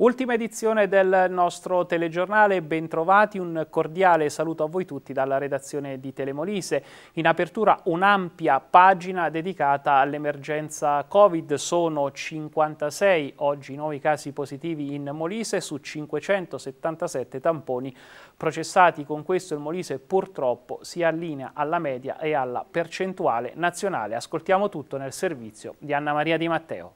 Ultima edizione del nostro telegiornale, bentrovati, un cordiale saluto a voi tutti dalla redazione di Telemolise. In apertura un'ampia pagina dedicata all'emergenza Covid, sono 56 oggi nuovi casi positivi in Molise su 577 tamponi processati. Con questo il Molise purtroppo si allinea alla media e alla percentuale nazionale. Ascoltiamo tutto nel servizio di Anna Maria Di Matteo.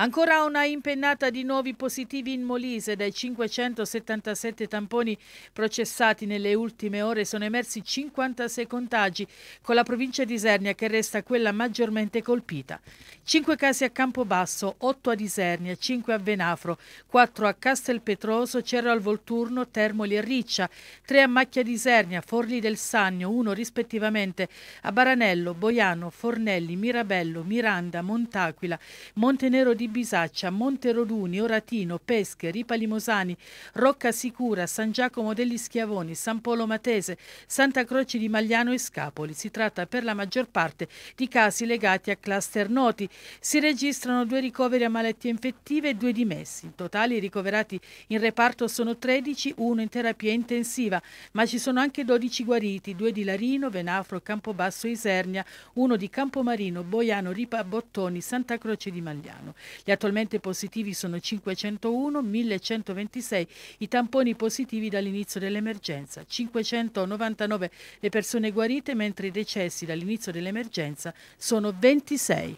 Ancora una impennata di nuovi positivi in Molise. Dai 577 tamponi processati nelle ultime ore sono emersi 56 contagi, con la provincia di Isernia che resta quella maggiormente colpita. 5 casi a Campobasso, 8 a Isernia, 5 a Venafro, 4 a Castelpetroso, Cerro al Volturno, Termoli e Riccia, 3 a Macchia di Isernia, Forli del Sannio, 1 rispettivamente a Baranello, Boiano, Fornelli, Mirabello, Miranda, Montaquila, Montenero di Bisaccia, Monteroduni, Oratino, Pesche, Ripa Limosani, Rocca Sicura, San Giacomo degli Schiavoni, San Polo Matese, Santa Croce di Magliano e Scapoli. Si tratta per la maggior parte di casi legati a cluster noti. Si registrano due ricoveri a malattie infettive e due dimessi. In totale i ricoverati in reparto sono 13, uno in terapia intensiva, ma ci sono anche 12 guariti, due di Larino, Venafro, Campobasso, e Isernia, uno di Campomarino, Boiano, Ripa, Bottoni, Santa Croce di Magliano. Gli attualmente positivi sono 501, 1126 i tamponi positivi dall'inizio dell'emergenza, 599 le persone guarite, mentre i decessi dall'inizio dell'emergenza sono 26.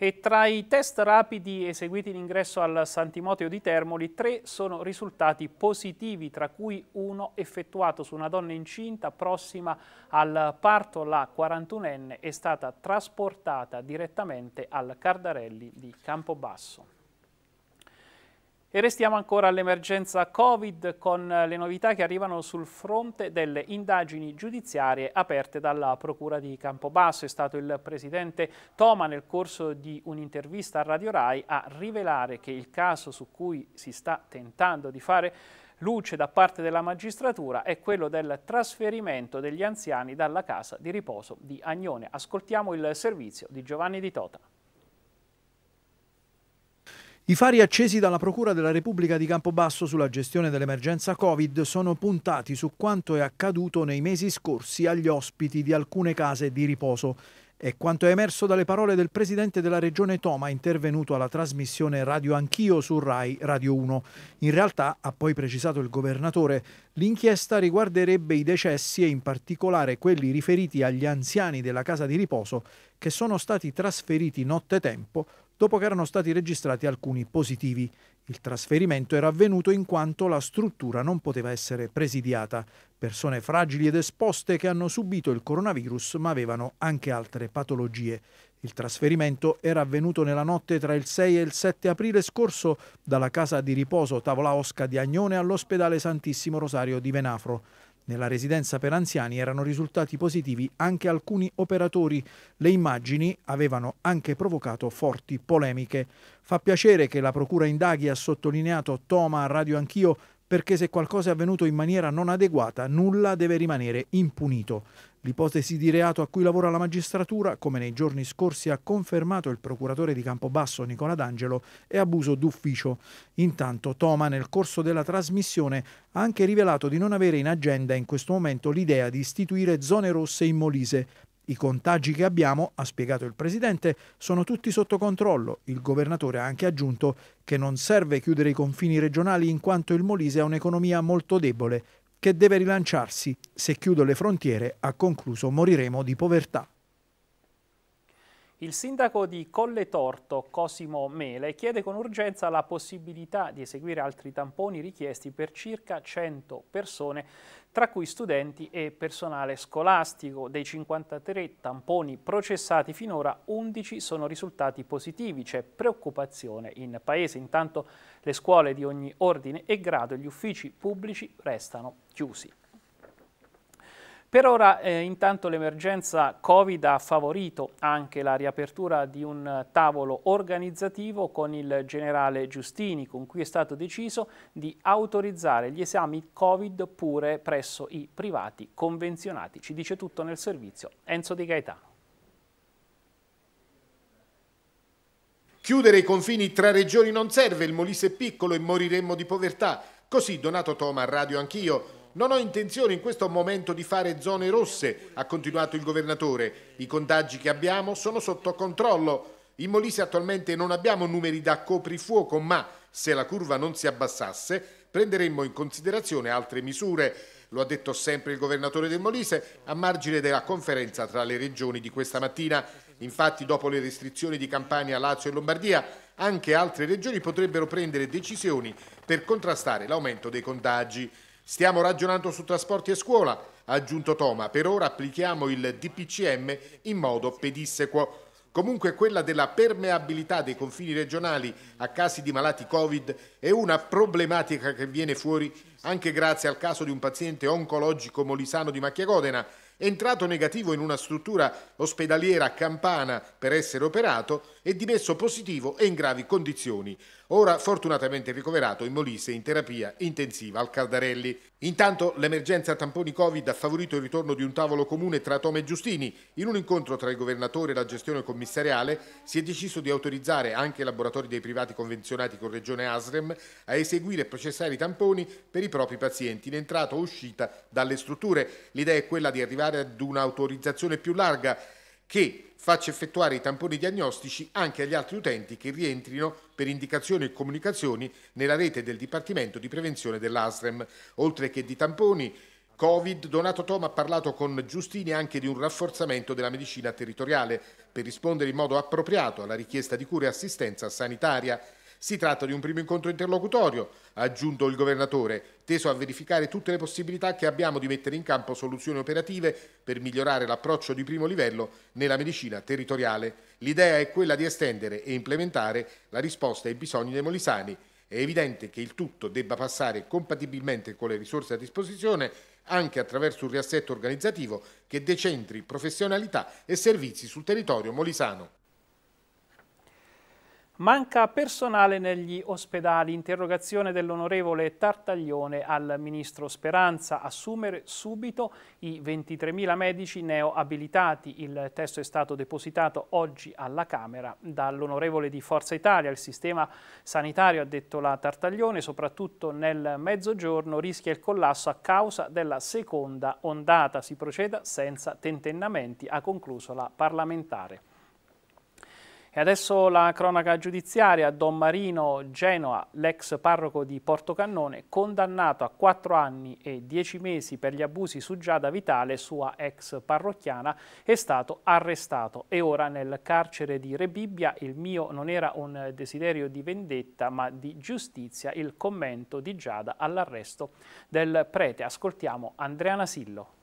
E tra i test rapidi eseguiti in ingresso al Santimoteo di Termoli, tre sono risultati positivi, tra cui uno effettuato su una donna incinta prossima al parto. La 41enne è stata trasportata direttamente al Cardarelli di Campobasso. E restiamo ancora all'emergenza Covid con le novità che arrivano sul fronte delle indagini giudiziarie aperte dalla Procura di Campobasso. È stato il presidente Toma nel corso di un'intervista a Radio Rai a rivelare che il caso su cui si sta tentando di fare luce da parte della magistratura è quello del trasferimento degli anziani dalla casa di riposo di Agnone. Ascoltiamo il servizio di Giovanni Di Tota. I fari accesi dalla Procura della Repubblica di Campobasso sulla gestione dell'emergenza Covid sono puntati su quanto è accaduto nei mesi scorsi agli ospiti di alcune case di riposo e quanto è emerso dalle parole del presidente della regione Toma intervenuto alla trasmissione Radio Anch'io su Rai Radio 1. In realtà, ha poi precisato il governatore, l'inchiesta riguarderebbe i decessi e in particolare quelli riferiti agli anziani della casa di riposo che sono stati trasferiti nottetempo dopo che erano stati registrati alcuni positivi. Il trasferimento era avvenuto in quanto la struttura non poteva essere presidiata. Persone fragili ed esposte che hanno subito il coronavirus ma avevano anche altre patologie. Il trasferimento era avvenuto nella notte tra il 6 e il 7 aprile scorso dalla casa di riposo Tavola Osca di Agnone all'ospedale Santissimo Rosario di Venafro. Nella residenza per anziani erano risultati positivi anche alcuni operatori. Le immagini avevano anche provocato forti polemiche. Fa piacere che la Procura indaghi, ha sottolineato Toma a Radio Anch'io, perché se qualcosa è avvenuto in maniera non adeguata nulla deve rimanere impunito. L'ipotesi di reato a cui lavora la magistratura, come nei giorni scorsi ha confermato il procuratore di Campobasso Nicola D'Angelo, è abuso d'ufficio. Intanto Toma nel corso della trasmissione ha anche rivelato di non avere in agenda in questo momento l'idea di istituire zone rosse in Molise. I contagi che abbiamo, ha spiegato il Presidente, sono tutti sotto controllo. Il governatore ha anche aggiunto che non serve chiudere i confini regionali in quanto il Molise ha un'economia molto debole che deve rilanciarsi. Se chiudo le frontiere, ha concluso, moriremo di povertà. Il sindaco di Colle Torto, Cosimo Mele, chiede con urgenza la possibilità di eseguire altri tamponi richiesti per circa 100 persone, tra cui studenti e personale scolastico. Dei 53 tamponi processati finora, 11 sono risultati positivi. C'è preoccupazione in paese. Intanto le scuole di ogni ordine e grado e gli uffici pubblici restano chiusi. Per ora eh, intanto l'emergenza Covid ha favorito anche la riapertura di un tavolo organizzativo con il generale Giustini con cui è stato deciso di autorizzare gli esami Covid pure presso i privati convenzionati. Ci dice tutto nel servizio Enzo Di Gaetano. Chiudere i confini tra regioni non serve, il Molise è piccolo e moriremmo di povertà. Così Donato Toma a Radio Anch'io non ho intenzione in questo momento di fare zone rosse, ha continuato il governatore. I contagi che abbiamo sono sotto controllo. In Molise attualmente non abbiamo numeri da coprifuoco, ma se la curva non si abbassasse prenderemmo in considerazione altre misure. Lo ha detto sempre il governatore del Molise a margine della conferenza tra le regioni di questa mattina. Infatti, dopo le restrizioni di Campania, Lazio e Lombardia, anche altre regioni potrebbero prendere decisioni per contrastare l'aumento dei contagi. Stiamo ragionando su trasporti e scuola, ha aggiunto Toma. Per ora applichiamo il DPCM in modo pedissequo. Comunque quella della permeabilità dei confini regionali a casi di malati Covid è una problematica che viene fuori anche grazie al caso di un paziente oncologico molisano di Macchiagodena, entrato negativo in una struttura ospedaliera a campana per essere operato e dimesso positivo e in gravi condizioni ora fortunatamente ricoverato in Molise in terapia intensiva al Caldarelli. Intanto l'emergenza tamponi Covid ha favorito il ritorno di un tavolo comune tra Tome e Giustini. In un incontro tra il governatore e la gestione commissariale si è deciso di autorizzare anche i laboratori dei privati convenzionati con Regione Asrem a eseguire e processare i tamponi per i propri pazienti in entrata o uscita dalle strutture. L'idea è quella di arrivare ad un'autorizzazione più larga che faccia effettuare i tamponi diagnostici anche agli altri utenti che rientrino per indicazioni e comunicazioni nella rete del Dipartimento di Prevenzione dell'ASREM. Oltre che di tamponi Covid, Donato Tom ha parlato con Giustini anche di un rafforzamento della medicina territoriale per rispondere in modo appropriato alla richiesta di cure e assistenza sanitaria. Si tratta di un primo incontro interlocutorio, ha aggiunto il governatore, teso a verificare tutte le possibilità che abbiamo di mettere in campo soluzioni operative per migliorare l'approccio di primo livello nella medicina territoriale. L'idea è quella di estendere e implementare la risposta ai bisogni dei molisani. È evidente che il tutto debba passare compatibilmente con le risorse a disposizione anche attraverso un riassetto organizzativo che decentri professionalità e servizi sul territorio molisano. Manca personale negli ospedali. Interrogazione dell'onorevole Tartaglione al ministro Speranza. Assumere subito i 23.000 medici neoabilitati. Il testo è stato depositato oggi alla Camera dall'onorevole di Forza Italia. Il sistema sanitario, ha detto la Tartaglione, soprattutto nel mezzogiorno, rischia il collasso a causa della seconda ondata. Si proceda senza tentennamenti, ha concluso la parlamentare. E adesso la cronaca giudiziaria, Don Marino Genoa, l'ex parroco di Portocannone, condannato a 4 anni e 10 mesi per gli abusi su Giada Vitale, sua ex parrocchiana, è stato arrestato e ora nel carcere di Rebibbia il mio non era un desiderio di vendetta ma di giustizia il commento di Giada all'arresto del prete. Ascoltiamo Andrea Nasillo.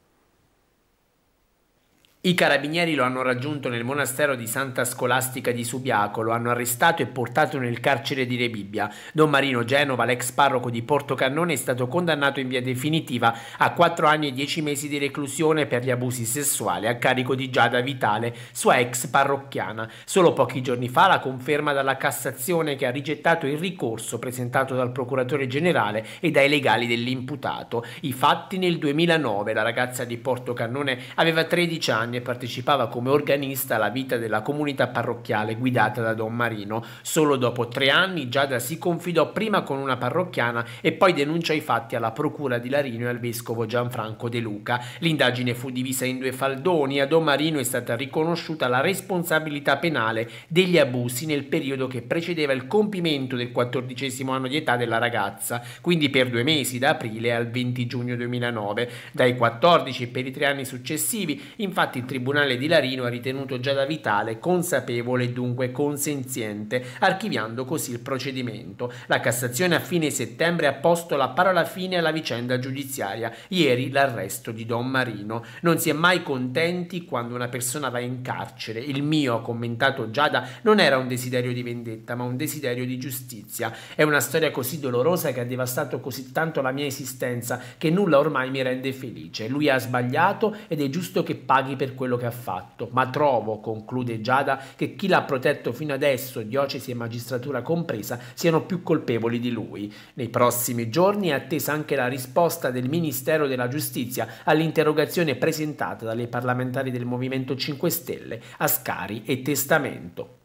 I carabinieri lo hanno raggiunto nel monastero di Santa Scolastica di Subiaco, lo hanno arrestato e portato nel carcere di Rebibbia. Don Marino Genova, l'ex parroco di Porto Cannone, è stato condannato in via definitiva a 4 anni e 10 mesi di reclusione per gli abusi sessuali a carico di Giada Vitale, sua ex parrocchiana. Solo pochi giorni fa la conferma dalla Cassazione che ha rigettato il ricorso presentato dal procuratore generale e dai legali dell'imputato. I fatti nel 2009, la ragazza di Porto Cannone aveva 13 anni campagne partecipava come organista alla vita della comunità parrocchiale guidata da Don Marino. Solo dopo tre anni Giada si confidò prima con una parrocchiana e poi denunciò i fatti alla procura di Larino e al vescovo Gianfranco De Luca. L'indagine fu divisa in due faldoni e a Don Marino è stata riconosciuta la responsabilità penale degli abusi nel periodo che precedeva il compimento del quattordicesimo anno di età della ragazza, quindi per due mesi, da aprile al 20 giugno 2009. Dai 14 per i tre anni successivi, infatti il Tribunale di Larino ha ritenuto Giada Vitale consapevole e dunque consenziente, archiviando così il procedimento. La Cassazione a fine settembre ha posto la parola fine alla vicenda giudiziaria, ieri l'arresto di Don Marino. Non si è mai contenti quando una persona va in carcere. Il mio, ha commentato Giada, non era un desiderio di vendetta, ma un desiderio di giustizia. È una storia così dolorosa che ha devastato così tanto la mia esistenza che nulla ormai mi rende felice. Lui ha sbagliato ed è giusto che paghi per per quello che ha fatto, ma trovo, conclude Giada, che chi l'ha protetto fino adesso, diocesi e magistratura compresa, siano più colpevoli di lui. Nei prossimi giorni è attesa anche la risposta del Ministero della Giustizia all'interrogazione presentata dalle parlamentari del Movimento 5 Stelle, Ascari e Testamento.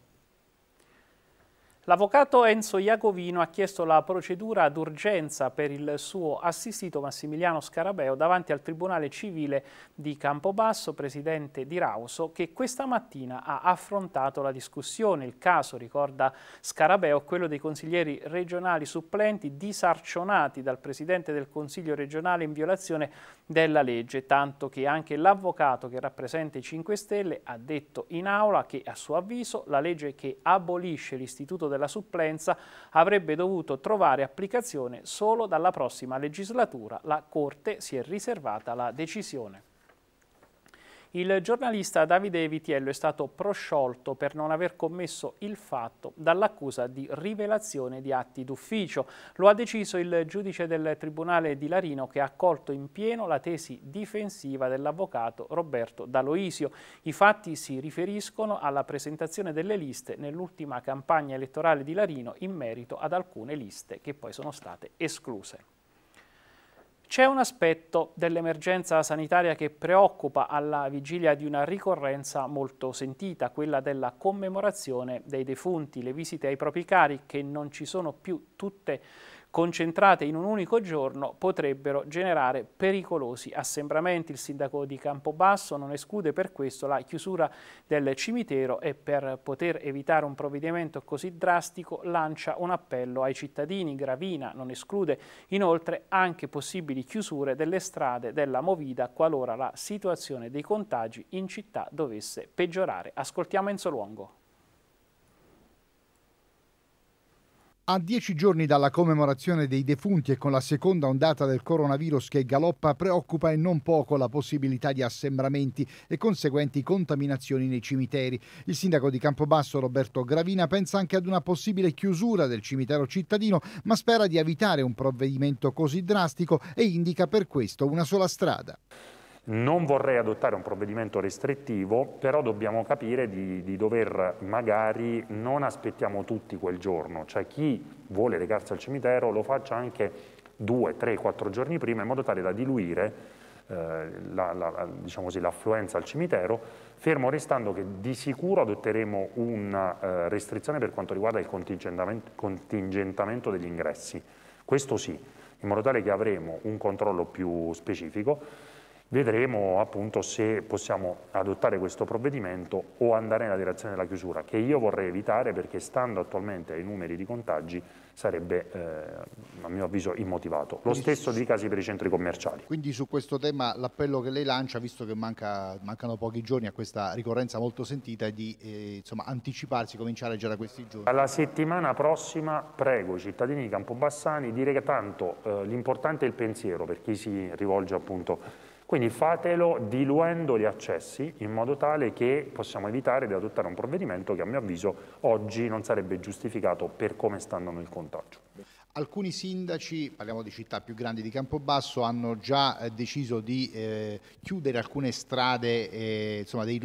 L'avvocato Enzo Iacovino ha chiesto la procedura d'urgenza per il suo assistito Massimiliano Scarabeo davanti al Tribunale Civile di Campobasso, presidente di Rauso, che questa mattina ha affrontato la discussione. Il caso, ricorda Scarabeo, quello dei consiglieri regionali supplenti disarcionati dal presidente del Consiglio regionale in violazione della legge, tanto che anche l'avvocato che rappresenta i 5 Stelle ha detto in aula che a suo avviso la legge che abolisce l'istituto della della supplenza avrebbe dovuto trovare applicazione solo dalla prossima legislatura. La Corte si è riservata la decisione. Il giornalista Davide Vitiello è stato prosciolto per non aver commesso il fatto dall'accusa di rivelazione di atti d'ufficio. Lo ha deciso il giudice del Tribunale di Larino che ha accolto in pieno la tesi difensiva dell'avvocato Roberto D'Aloisio. I fatti si riferiscono alla presentazione delle liste nell'ultima campagna elettorale di Larino in merito ad alcune liste che poi sono state escluse. C'è un aspetto dell'emergenza sanitaria che preoccupa alla vigilia di una ricorrenza molto sentita, quella della commemorazione dei defunti, le visite ai propri cari che non ci sono più tutte concentrate in un unico giorno potrebbero generare pericolosi assembramenti. Il sindaco di Campobasso non esclude per questo la chiusura del cimitero e per poter evitare un provvedimento così drastico lancia un appello ai cittadini. Gravina non esclude inoltre anche possibili chiusure delle strade della Movida qualora la situazione dei contagi in città dovesse peggiorare. Ascoltiamo Enzo Luongo. A dieci giorni dalla commemorazione dei defunti e con la seconda ondata del coronavirus che galoppa, preoccupa e non poco la possibilità di assembramenti e conseguenti contaminazioni nei cimiteri. Il sindaco di Campobasso Roberto Gravina pensa anche ad una possibile chiusura del cimitero cittadino, ma spera di evitare un provvedimento così drastico e indica per questo una sola strada. Non vorrei adottare un provvedimento restrittivo, però dobbiamo capire di, di, dover magari non aspettiamo tutti quel giorno, cioè chi vuole recarsi al cimitero lo faccia anche due, tre, quattro giorni prima in modo tale da diluire eh, l'affluenza la, diciamo al cimitero, fermo restando che di sicuro adotteremo una eh, restrizione per quanto riguarda il contingentamento, contingentamento degli ingressi, questo sì, in modo tale che avremo un controllo più specifico vedremo appunto se possiamo adottare questo provvedimento o andare nella direzione della chiusura, che io vorrei evitare perché stando attualmente ai numeri di contagi sarebbe eh, a mio avviso immotivato. Lo Quindi, stesso di casi per i centri commerciali. Quindi su questo tema l'appello che lei lancia, visto che manca, mancano pochi giorni a questa ricorrenza molto sentita, è di eh, insomma, anticiparsi, cominciare già da questi giorni. Alla settimana prossima prego i cittadini di Campobassani direi che tanto eh, l'importante è il pensiero per chi si rivolge appunto quindi fatelo diluendo gli accessi in modo tale che possiamo evitare di adottare un provvedimento che a mio avviso oggi non sarebbe giustificato per come stanno nel contagio. Alcuni sindaci, parliamo di città più grandi di Campobasso, hanno già eh, deciso di eh, chiudere alcune strade eh, insomma, dei,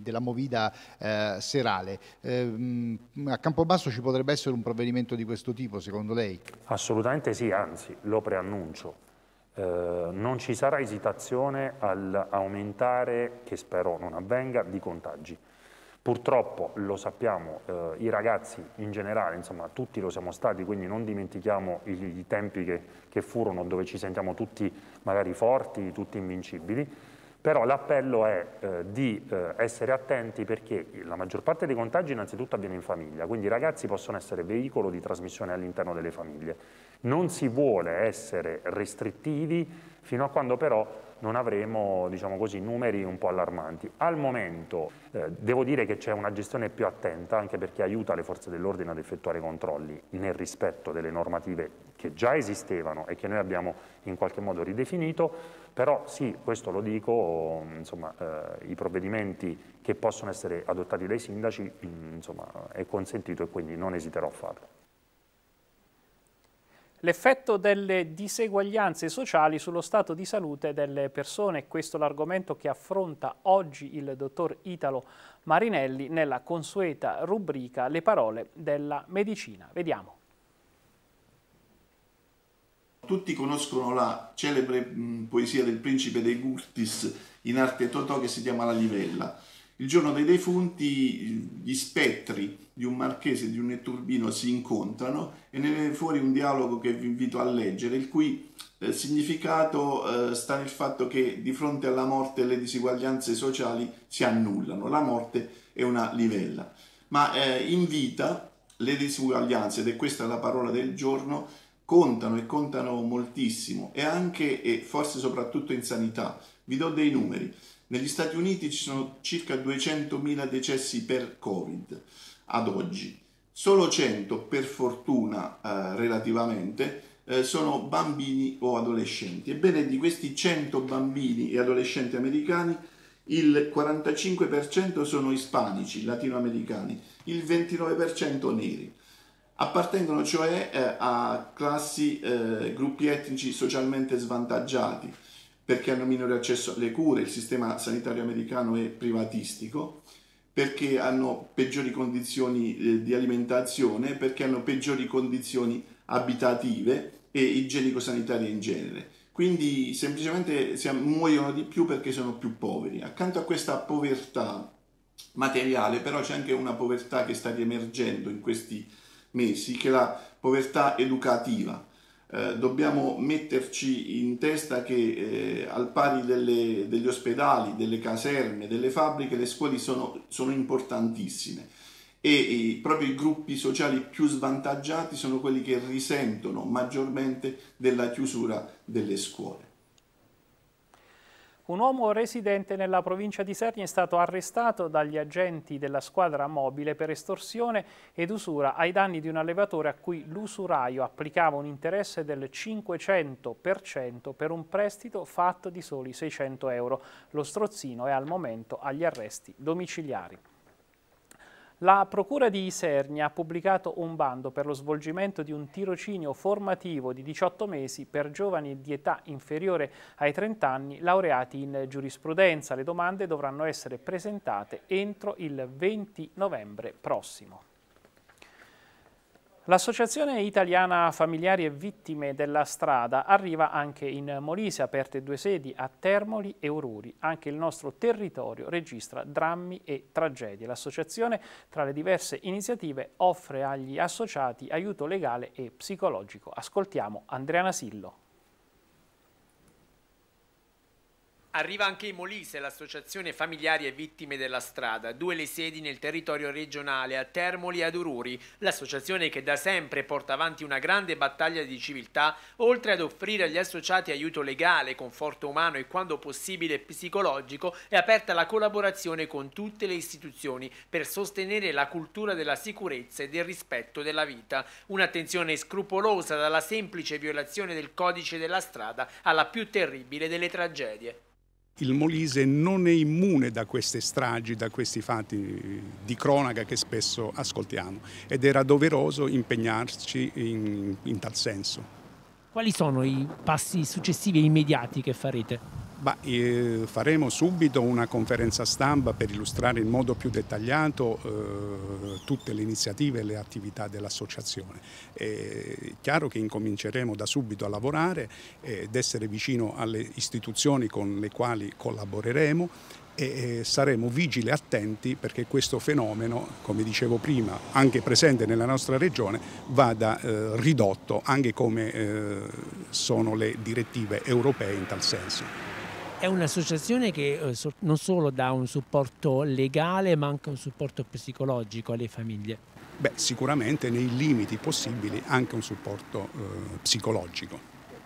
della movida eh, serale. Ehm, a Campobasso ci potrebbe essere un provvedimento di questo tipo, secondo lei? Assolutamente sì, anzi lo preannuncio eh, non ci sarà esitazione all'aumentare, che spero non avvenga, di contagi. Purtroppo lo sappiamo, eh, i ragazzi in generale, insomma tutti lo siamo stati, quindi non dimentichiamo i, i tempi che, che furono dove ci sentiamo tutti magari forti, tutti invincibili, però l'appello è eh, di eh, essere attenti perché la maggior parte dei contagi innanzitutto avviene in famiglia, quindi i ragazzi possono essere veicolo di trasmissione all'interno delle famiglie. Non si vuole essere restrittivi fino a quando però non avremo diciamo così, numeri un po' allarmanti. Al momento eh, devo dire che c'è una gestione più attenta anche perché aiuta le forze dell'ordine ad effettuare controlli nel rispetto delle normative che già esistevano e che noi abbiamo in qualche modo ridefinito però sì, questo lo dico, insomma, eh, i provvedimenti che possono essere adottati dai sindaci mm, insomma, è consentito e quindi non esiterò a farlo. L'effetto delle diseguaglianze sociali sullo stato di salute delle persone, questo è l'argomento che affronta oggi il dottor Italo Marinelli nella consueta rubrica Le parole della medicina. Vediamo. Tutti conoscono la celebre poesia del principe dei Gurtis in arte Totò che si chiama La Livella. Il giorno dei defunti gli spettri di un marchese e di un netturbino si incontrano e ne viene fuori un dialogo che vi invito a leggere, il cui eh, significato eh, sta nel fatto che di fronte alla morte le disuguaglianze sociali si annullano, la morte è una livella, ma eh, vita le disuguaglianze, ed è questa la parola del giorno, contano e contano moltissimo e anche e forse soprattutto in sanità. Vi do dei numeri. Negli Stati Uniti ci sono circa 200.000 decessi per Covid ad oggi. Solo 100, per fortuna eh, relativamente, eh, sono bambini o adolescenti. Ebbene, di questi 100 bambini e adolescenti americani, il 45% sono ispanici, latinoamericani, il 29% neri appartengono cioè eh, a classi, eh, gruppi etnici socialmente svantaggiati perché hanno minore accesso alle cure, il sistema sanitario americano è privatistico, perché hanno peggiori condizioni eh, di alimentazione, perché hanno peggiori condizioni abitative e igienico-sanitarie in genere. Quindi semplicemente muoiono di più perché sono più poveri. Accanto a questa povertà materiale però c'è anche una povertà che sta riemergendo in questi anni mesi, che la povertà educativa. Eh, dobbiamo metterci in testa che eh, al pari delle, degli ospedali, delle caserme, delle fabbriche, le scuole sono, sono importantissime e i, proprio i gruppi sociali più svantaggiati sono quelli che risentono maggiormente della chiusura delle scuole. Un uomo residente nella provincia di Serni è stato arrestato dagli agenti della squadra mobile per estorsione ed usura ai danni di un allevatore a cui l'usuraio applicava un interesse del 500% per un prestito fatto di soli 600 euro. Lo strozzino è al momento agli arresti domiciliari. La Procura di Isernia ha pubblicato un bando per lo svolgimento di un tirocinio formativo di 18 mesi per giovani di età inferiore ai 30 anni laureati in giurisprudenza. Le domande dovranno essere presentate entro il 20 novembre prossimo. L'Associazione Italiana Familiari e Vittime della Strada arriva anche in Molise, aperte due sedi a Termoli e Ururi. Anche il nostro territorio registra drammi e tragedie. L'associazione, tra le diverse iniziative, offre agli associati aiuto legale e psicologico. Ascoltiamo Andrea Nasillo. Arriva anche in Molise l'associazione Familiari e Vittime della Strada, due le sedi nel territorio regionale a Termoli e ad Ururi, l'associazione che da sempre porta avanti una grande battaglia di civiltà, oltre ad offrire agli associati aiuto legale, conforto umano e quando possibile psicologico, è aperta alla collaborazione con tutte le istituzioni per sostenere la cultura della sicurezza e del rispetto della vita. Un'attenzione scrupolosa dalla semplice violazione del codice della strada alla più terribile delle tragedie. Il Molise non è immune da queste stragi, da questi fatti di cronaca che spesso ascoltiamo ed era doveroso impegnarci in, in tal senso. Quali sono i passi successivi e immediati che farete? Bah, eh, faremo subito una conferenza stampa per illustrare in modo più dettagliato eh, tutte le iniziative e le attività dell'associazione. È chiaro che incominceremo da subito a lavorare ed essere vicino alle istituzioni con le quali collaboreremo e saremo vigili e attenti perché questo fenomeno, come dicevo prima, anche presente nella nostra regione, vada eh, ridotto anche come eh, sono le direttive europee in tal senso. È un'associazione che eh, non solo dà un supporto legale ma anche un supporto psicologico alle famiglie. Beh, sicuramente nei limiti possibili anche un supporto eh, psicologico.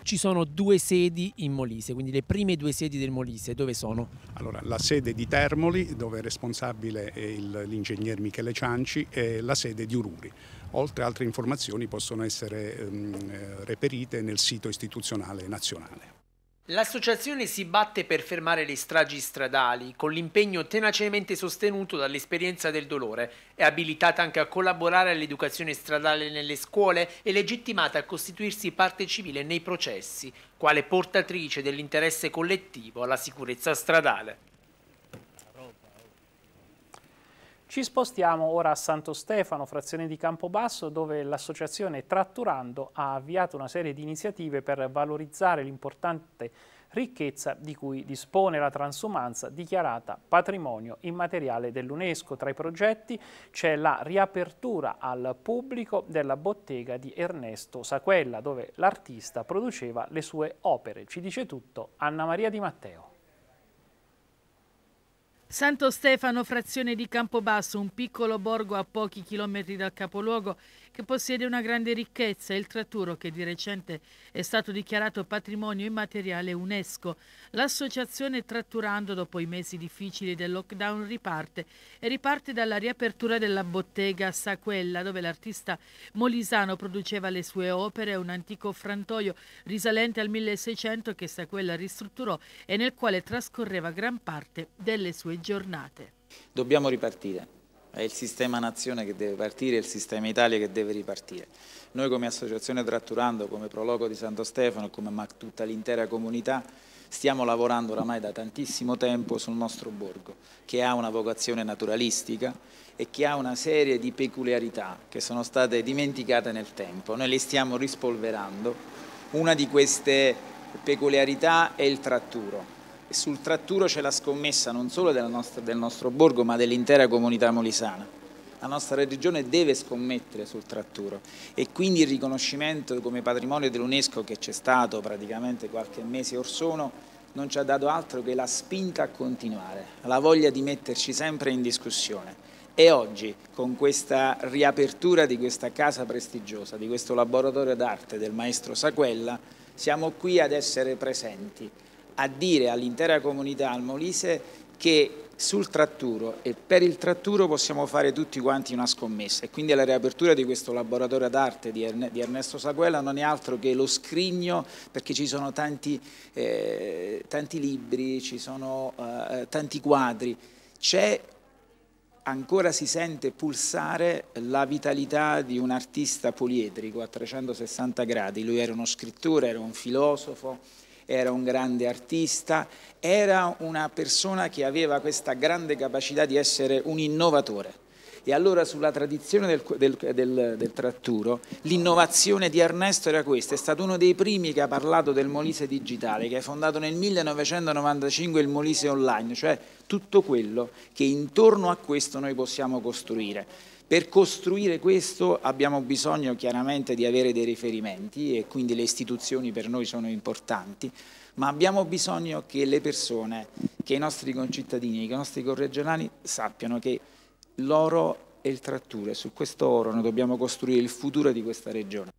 Ci sono due sedi in Molise, quindi le prime due sedi del Molise, dove sono? Allora, la sede di Termoli, dove è responsabile l'ingegner Michele Cianci, e la sede di Ururi. Oltre altre informazioni possono essere ehm, eh, reperite nel sito istituzionale nazionale. L'associazione si batte per fermare le stragi stradali con l'impegno tenacemente sostenuto dall'esperienza del dolore. È abilitata anche a collaborare all'educazione stradale nelle scuole e legittimata a costituirsi parte civile nei processi, quale portatrice dell'interesse collettivo alla sicurezza stradale. Ci spostiamo ora a Santo Stefano, frazione di Campobasso, dove l'associazione Tratturando ha avviato una serie di iniziative per valorizzare l'importante ricchezza di cui dispone la transumanza dichiarata patrimonio immateriale dell'UNESCO. Tra i progetti c'è la riapertura al pubblico della bottega di Ernesto Saquella, dove l'artista produceva le sue opere. Ci dice tutto Anna Maria Di Matteo. Santo Stefano, frazione di Campobasso, un piccolo borgo a pochi chilometri dal capoluogo, che possiede una grande ricchezza il tratturo che di recente è stato dichiarato patrimonio immateriale UNESCO. L'associazione Tratturando dopo i mesi difficili del lockdown riparte e riparte dalla riapertura della bottega Saquella dove l'artista molisano produceva le sue opere, un antico frantoio risalente al 1600 che Saquella ristrutturò e nel quale trascorreva gran parte delle sue giornate. Dobbiamo ripartire è il sistema nazione che deve partire, è il sistema Italia che deve ripartire. Noi come associazione Tratturando, come Prologo di Santo Stefano, come tutta l'intera comunità, stiamo lavorando oramai da tantissimo tempo sul nostro borgo, che ha una vocazione naturalistica e che ha una serie di peculiarità che sono state dimenticate nel tempo. Noi le stiamo rispolverando. Una di queste peculiarità è il tratturo sul tratturo c'è la scommessa non solo nostra, del nostro borgo ma dell'intera comunità molisana. La nostra regione deve scommettere sul tratturo e quindi il riconoscimento come patrimonio dell'UNESCO che c'è stato praticamente qualche mese or sono non ci ha dato altro che la spinta a continuare, la voglia di metterci sempre in discussione. E oggi, con questa riapertura di questa casa prestigiosa, di questo laboratorio d'arte del maestro Saquella, siamo qui ad essere presenti a dire all'intera comunità al Molise che sul tratturo e per il tratturo possiamo fare tutti quanti una scommessa e quindi la riapertura di questo laboratorio d'arte di, Ernesto Saguella non è altro che lo scrigno perché ci sono tanti, eh, tanti libri, ci sono eh, tanti quadri, c'è ancora si sente pulsare la vitalità di un artista poliedrico a 360 gradi, lui era uno scrittore, era un filosofo, era un grande artista, era una persona che aveva questa grande capacità di essere un innovatore. E allora sulla tradizione del, del, del, del tratturo, l'innovazione di Ernesto era questa, è stato uno dei primi che ha parlato del Molise digitale, che è fondato nel 1995 il Molise online, cioè tutto quello che intorno a questo noi possiamo costruire. Per costruire questo abbiamo bisogno chiaramente di avere dei riferimenti e quindi le istituzioni per noi sono importanti, ma abbiamo bisogno che le persone, che i nostri concittadini, che i nostri corregionali sappiano che l'oro è il trattore, su questo oro noi dobbiamo costruire il futuro di questa regione.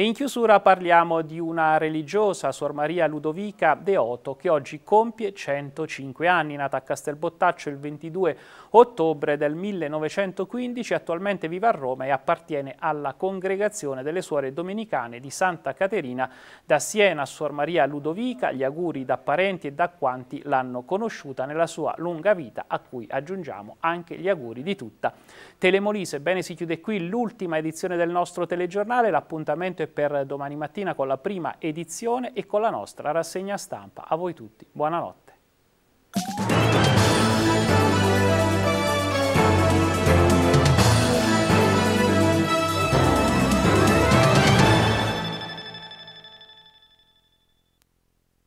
E in chiusura parliamo di una religiosa, Suor Maria Ludovica De Deoto, che oggi compie 105 anni, nata a Castelbottaccio il 22 ottobre del 1915, attualmente vive a Roma e appartiene alla congregazione delle suore domenicane di Santa Caterina da Siena. Suor Maria Ludovica, gli auguri da parenti e da quanti l'hanno conosciuta nella sua lunga vita, a cui aggiungiamo anche gli auguri di tutta Telemolise. Bene, si chiude qui l'ultima edizione del nostro telegiornale, l'appuntamento è per domani mattina con la prima edizione e con la nostra rassegna stampa. A voi tutti, buonanotte.